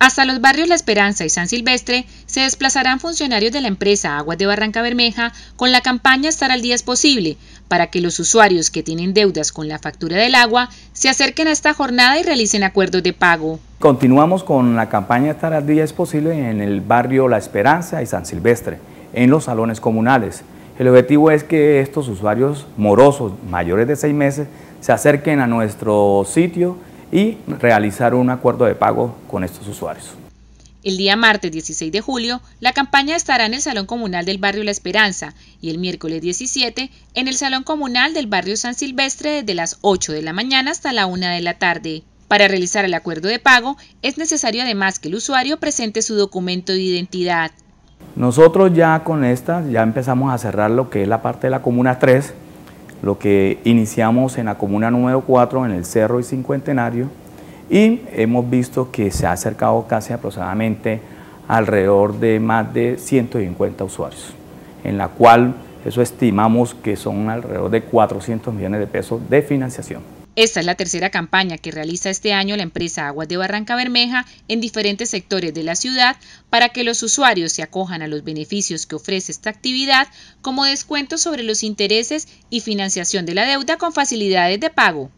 Hasta los barrios La Esperanza y San Silvestre se desplazarán funcionarios de la empresa Aguas de Barranca Bermeja con la campaña Estar al día es posible, para que los usuarios que tienen deudas con la factura del agua se acerquen a esta jornada y realicen acuerdos de pago. Continuamos con la campaña Estar al día es posible en el barrio La Esperanza y San Silvestre, en los salones comunales. El objetivo es que estos usuarios morosos mayores de seis meses se acerquen a nuestro sitio y realizar un acuerdo de pago con estos usuarios. El día martes 16 de julio, la campaña estará en el Salón Comunal del Barrio La Esperanza y el miércoles 17 en el Salón Comunal del Barrio San Silvestre desde las 8 de la mañana hasta la 1 de la tarde. Para realizar el acuerdo de pago es necesario además que el usuario presente su documento de identidad. Nosotros ya con esta ya empezamos a cerrar lo que es la parte de la Comuna 3, lo que iniciamos en la comuna número 4, en el Cerro y Cincuentenario, y hemos visto que se ha acercado casi aproximadamente alrededor de más de 150 usuarios, en la cual eso estimamos que son alrededor de 400 millones de pesos de financiación. Esta es la tercera campaña que realiza este año la empresa Aguas de Barranca Bermeja en diferentes sectores de la ciudad para que los usuarios se acojan a los beneficios que ofrece esta actividad, como descuento sobre los intereses y financiación de la deuda con facilidades de pago.